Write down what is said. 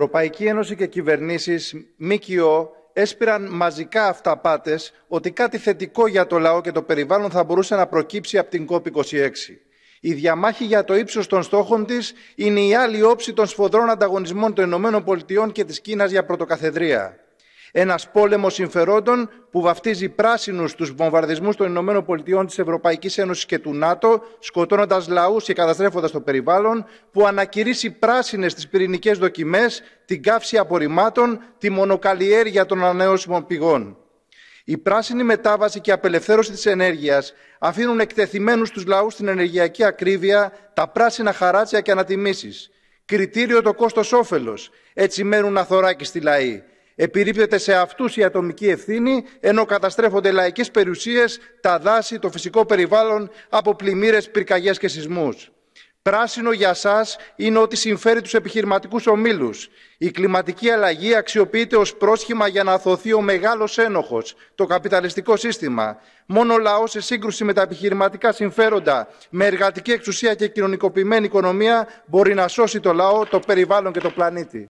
Ευρωπαϊκή Ένωση και κυβερνήσεις, ΜΚΟ, έσπηραν μαζικά αυταπάτες ότι κάτι θετικό για το λαό και το περιβάλλον θα μπορούσε να προκύψει από την COP26. Η διαμάχη για το ύψος των στόχων της είναι η άλλη όψη των σφοδρών ανταγωνισμών των ΗΠΑ και της Κίνας για πρωτοκαθεδρία. Ένας πόλεμος συμφερόντων που βαφτίζει πράσινους τους βομβαρδισμούς των Ηνωμένων Πολιτειών της Ευρωπαϊκής Ένωσης και του ΝΑΤΟ, σκοτώνοντας λαούς και καταστρέφοντας το περιβάλλον, που ανακηρύσει πράσινες τις πυρηνικές δοκιμές, την καύση απορριμμάτων, τη μονοκαλλιέργεια των ανανεώσιμων πηγών. Η πράσινη μετάβαση και η απελευθέρωση της ενέργειας αφήνουν εκτεθειμένους τους λαούς στην ενεργειακή ακρίβεια τα πράσινα χαράτσια και ανατιμήσεις. Κριτήριο το κόστος όφελος, Έτσι μένουν αθωράκι στη λαή. Επιρρύπτεται σε αυτούς η ατομική ευθύνη, ενώ καταστρέφονται λαϊκές περιουσίες, τα δάση, το φυσικό περιβάλλον από πλημμύρες, πυρκαγιές και σεισμούς. Πράσινο για σας είναι ότι συμφέρει τους επιχειρηματικούς ομίλους. Η κλιματική αλλαγή αξιοποιείται ως πρόσχημα για να αθωθεί ο μεγάλος ένοχος, το καπιταλιστικό σύστημα. Μόνο ο λαός σε σύγκρουση με τα επιχειρηματικά συμφέροντα, με εργατική εξουσία και κοινωνικοποιημένη οικονομία μπορεί να σώσει το λαό, το περιβάλλον και το πλανήτη.